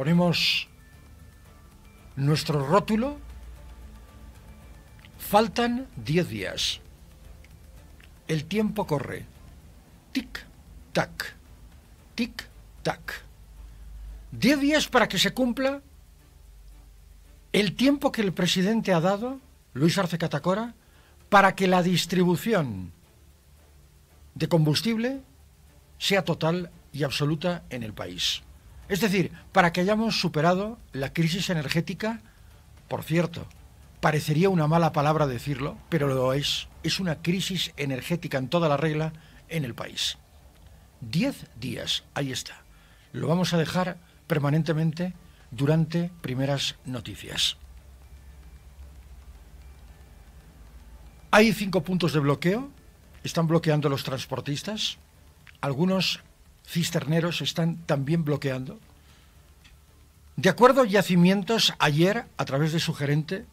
ponemos nuestro rótulo, faltan 10 días. El tiempo corre. Tic, tac, tic, tac. 10 días para que se cumpla el tiempo que el presidente ha dado, Luis Arce Catacora, para que la distribución de combustible sea total y absoluta en el país. Es decir, para que hayamos superado la crisis energética, por cierto, parecería una mala palabra decirlo, pero lo es, es una crisis energética en toda la regla en el país. Diez días, ahí está. Lo vamos a dejar permanentemente durante primeras noticias. Hay cinco puntos de bloqueo. Están bloqueando los transportistas. Algunos cisterneros están también bloqueando. De acuerdo, a yacimientos ayer, a través de su gerente,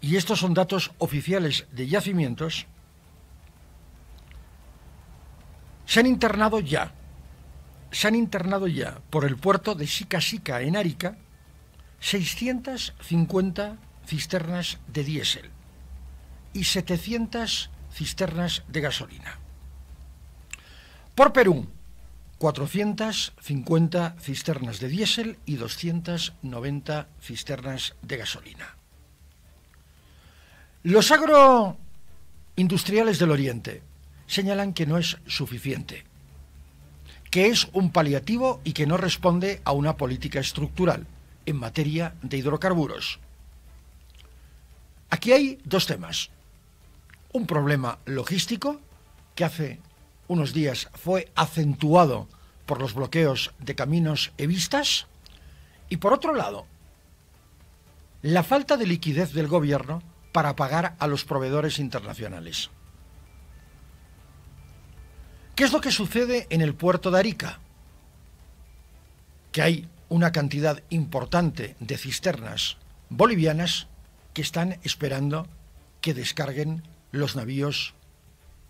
y estos son datos oficiales de yacimientos, se han internado ya, se han internado ya por el puerto de Sica Sica en Arica 650 cisternas de diésel y 700 cisternas de gasolina. Por Perú, 450 cisternas de diésel y 290 cisternas de gasolina. Los agroindustriales del Oriente señalan que no es suficiente, que es un paliativo y que no responde a una política estructural en materia de hidrocarburos. Aquí hay dos temas. Un problema logístico que hace unos días fue acentuado por los bloqueos de caminos e vistas. Y por otro lado, la falta de liquidez del gobierno para pagar a los proveedores internacionales. ¿Qué es lo que sucede en el puerto de Arica? Que hay una cantidad importante de cisternas bolivianas que están esperando que descarguen los navíos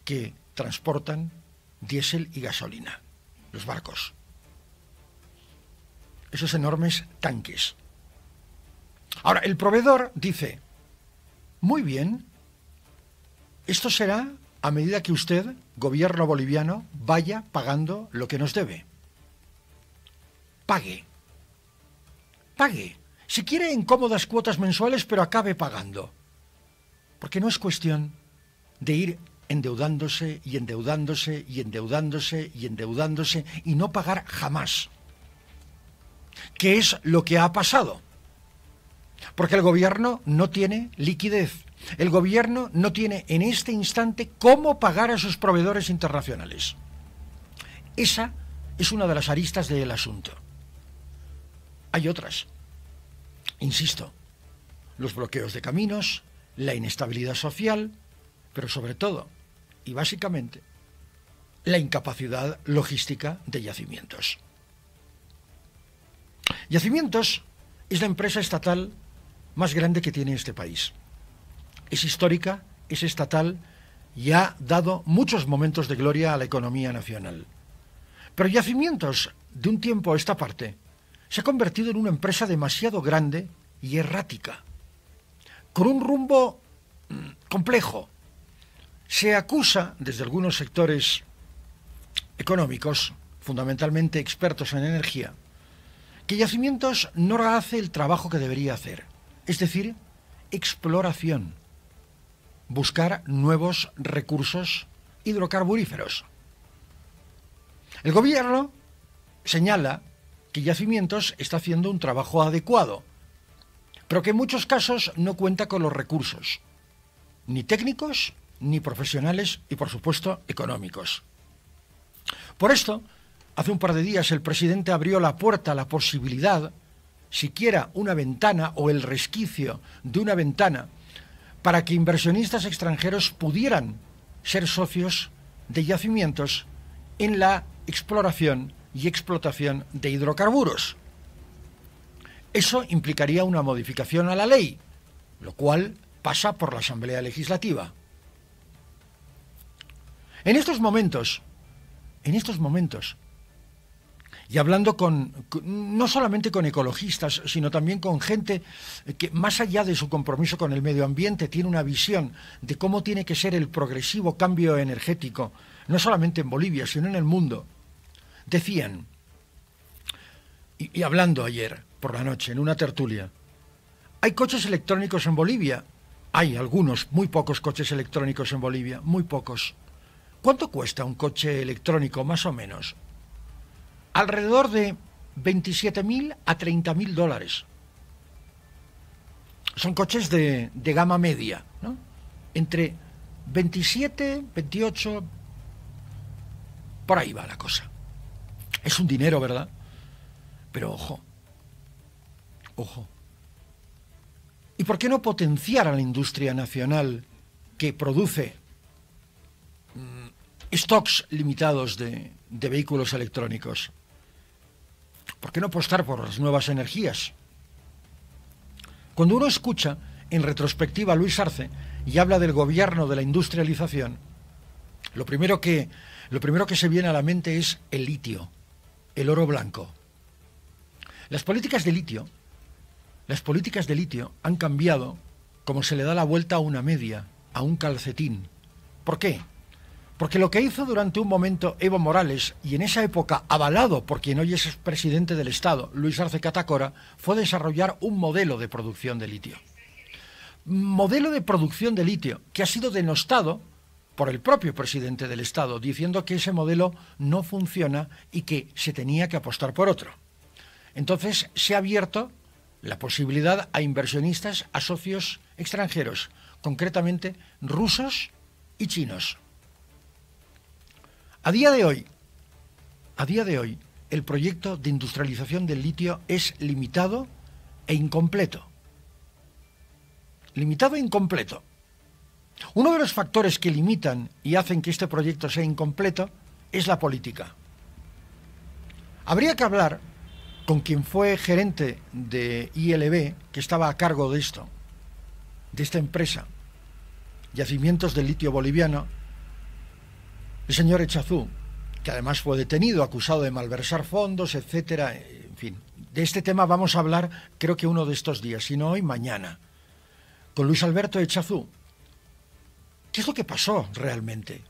que transportan diésel y gasolina, los barcos. Esos enormes tanques. Ahora, el proveedor dice, muy bien, esto será a medida que usted, gobierno boliviano, vaya pagando lo que nos debe. Pague. Pague. Si quiere en cómodas cuotas mensuales, pero acabe pagando. Porque no es cuestión de ir endeudándose y endeudándose y endeudándose y endeudándose y no pagar jamás. ¿Qué es lo que ha pasado? Porque el gobierno no tiene liquidez. El gobierno no tiene en este instante cómo pagar a sus proveedores internacionales. Esa es una de las aristas del asunto. Hay otras. Insisto, los bloqueos de caminos, la inestabilidad social, pero sobre todo y básicamente la incapacidad logística de Yacimientos. Yacimientos es la empresa estatal más grande que tiene este país. Es histórica, es estatal y ha dado muchos momentos de gloria a la economía nacional. Pero Yacimientos, de un tiempo a esta parte, se ha convertido en una empresa demasiado grande y errática, con un rumbo mm, complejo, se acusa desde algunos sectores económicos, fundamentalmente expertos en energía, que Yacimientos no hace el trabajo que debería hacer, es decir, exploración, buscar nuevos recursos hidrocarburíferos. El gobierno señala que Yacimientos está haciendo un trabajo adecuado, pero que en muchos casos no cuenta con los recursos, ni técnicos ni profesionales y, por supuesto, económicos. Por esto, hace un par de días el presidente abrió la puerta a la posibilidad, siquiera una ventana o el resquicio de una ventana, para que inversionistas extranjeros pudieran ser socios de yacimientos en la exploración y explotación de hidrocarburos. Eso implicaría una modificación a la ley, lo cual pasa por la Asamblea Legislativa. En estos momentos, en estos momentos, y hablando con, no solamente con ecologistas, sino también con gente que más allá de su compromiso con el medio ambiente tiene una visión de cómo tiene que ser el progresivo cambio energético, no solamente en Bolivia, sino en el mundo. Decían, y, y hablando ayer por la noche en una tertulia, hay coches electrónicos en Bolivia, hay algunos, muy pocos coches electrónicos en Bolivia, muy pocos. ¿Cuánto cuesta un coche electrónico, más o menos? Alrededor de 27.000 a 30.000 dólares. Son coches de, gama media, ¿no? Entre 27, 28, por ahí va la cosa. Es un dinero, ¿verdad? Pero ojo, ojo. ¿Y por qué no potenciar a la industria nacional que produce stocks limitados de, vehículos electrónicos. ¿Por qué no apostar por las nuevas energías? Cuando uno escucha en retrospectiva a Luis Arce y habla del gobierno de la industrialización, lo primero que, lo primero que se viene a la mente es el litio, el oro blanco. Las políticas de litio, las políticas de litio han cambiado como se le da la vuelta a una media, a un calcetín. ¿Por qué? Porque lo que hizo durante un momento Evo Morales, y en esa época avalado por quien hoy es presidente del Estado, Luis Arce Catacora, fue desarrollar un modelo de producción de litio. Modelo de producción de litio que ha sido denostado por el propio presidente del Estado, diciendo que ese modelo no funciona y que se tenía que apostar por otro. Entonces se ha abierto la posibilidad a inversionistas, a socios extranjeros, concretamente rusos y chinos. A día de hoy, a día de hoy, el proyecto de industrialización del litio es limitado e incompleto. Limitado e incompleto. Uno de los factores que limitan y hacen que este proyecto sea incompleto es la política. Habría que hablar con quien fue gerente de ILB, que estaba a cargo de esto, de esta empresa, Yacimientos de Litio Boliviano, el señor Echazú, que además fue detenido, acusado de malversar fondos, etcétera, en fin. De este tema vamos a hablar, creo que uno de estos días, si no hoy, mañana, con Luis Alberto Echazú. ¿Qué es lo que pasó realmente?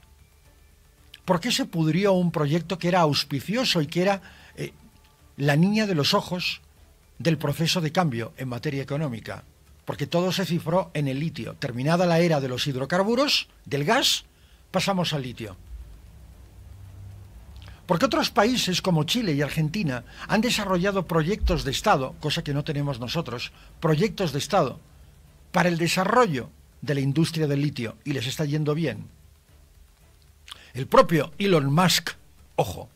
¿Por qué se pudrió un proyecto que era auspicioso y que era eh, la niña de los ojos del proceso de cambio en materia económica? Porque todo se cifró en el litio. Terminada la era de los hidrocarburos, del gas, pasamos al litio. Porque otros países como Chile y Argentina han desarrollado proyectos de Estado, cosa que no tenemos nosotros, proyectos de Estado para el desarrollo de la industria del litio y les está yendo bien. El propio Elon Musk, ojo,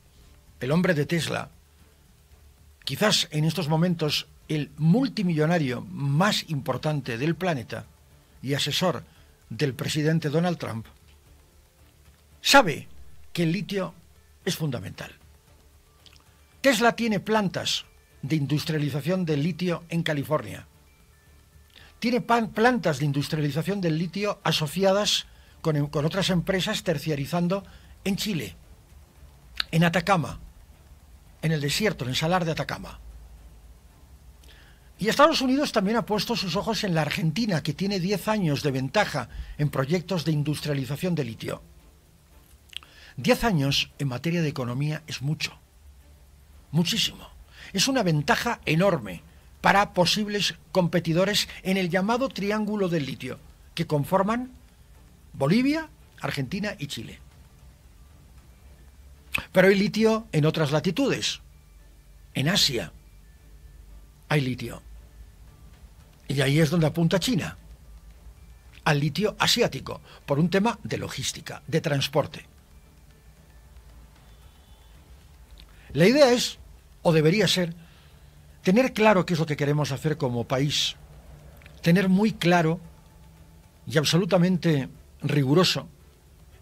el hombre de Tesla, quizás en estos momentos el multimillonario más importante del planeta y asesor del presidente Donald Trump, sabe que el litio es fundamental. Tesla tiene plantas de industrialización del litio en California. Tiene plantas de industrialización del litio asociadas con, otras empresas terciarizando en Chile, en Atacama, en el desierto, en el salar de Atacama. Y Estados Unidos también ha puesto sus ojos en la Argentina, que tiene 10 años de ventaja en proyectos de industrialización de litio. Diez años en materia de economía es mucho, muchísimo. Es una ventaja enorme para posibles competidores en el llamado Triángulo del Litio, que conforman Bolivia, Argentina y Chile. Pero hay litio en otras latitudes. En Asia hay litio. Y ahí es donde apunta China. Al litio asiático, por un tema de logística, de transporte. La idea es, o debería ser, tener claro qué es lo que queremos hacer como país, tener muy claro y absolutamente riguroso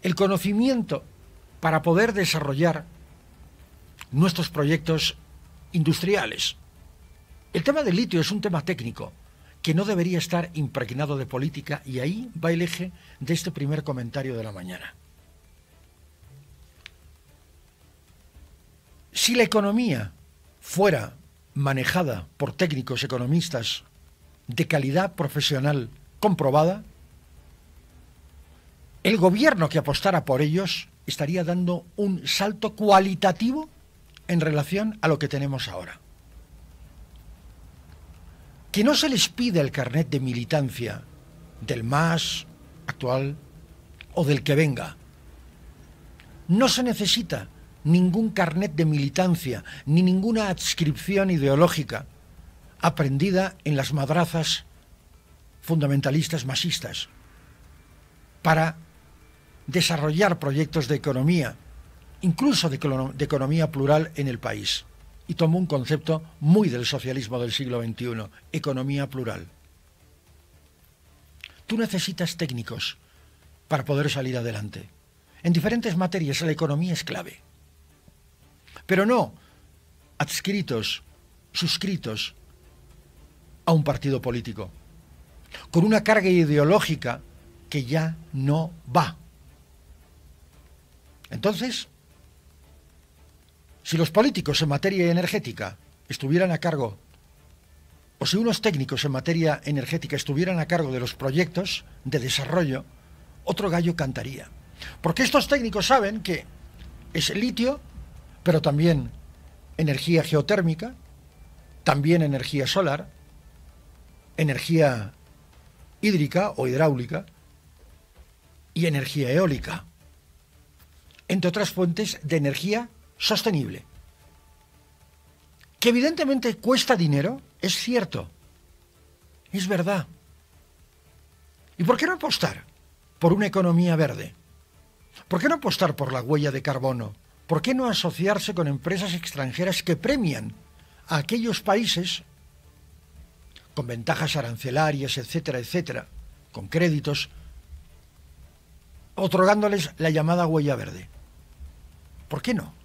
el conocimiento para poder desarrollar nuestros proyectos industriales. El tema del litio es un tema técnico que no debería estar impregnado de política y ahí va el eje de este primer comentario de la mañana. Si la economía fuera manejada por técnicos economistas de calidad profesional comprobada, el gobierno que apostara por ellos estaría dando un salto cualitativo en relación a lo que tenemos ahora. Que no se les pida el carnet de militancia del MAS actual o del que venga. No se necesita ningún carnet de militancia, ni ninguna adscripción ideológica aprendida en las madrazas fundamentalistas masistas para desarrollar proyectos de economía, incluso de, economía plural en el país. Y tomó un concepto muy del socialismo del siglo XXI, economía plural. Tú necesitas técnicos para poder salir adelante. En diferentes materias la economía es clave pero no adscritos, suscritos a un partido político, con una carga ideológica que ya no va. Entonces, si los políticos en materia energética estuvieran a cargo, o si unos técnicos en materia energética estuvieran a cargo de los proyectos de desarrollo, otro gallo cantaría. Porque estos técnicos saben que es litio, pero también energía geotérmica, también energía solar, energía hídrica o hidráulica y energía eólica, entre otras fuentes de energía sostenible. Que evidentemente cuesta dinero, es cierto, es verdad. ¿Y por qué no apostar por una economía verde? ¿Por qué no apostar por la huella de carbono? ¿Por qué no asociarse con empresas extranjeras que premian a aquellos países con ventajas arancelarias, etcétera, etcétera, con créditos, otorgándoles la llamada huella verde? ¿Por qué no?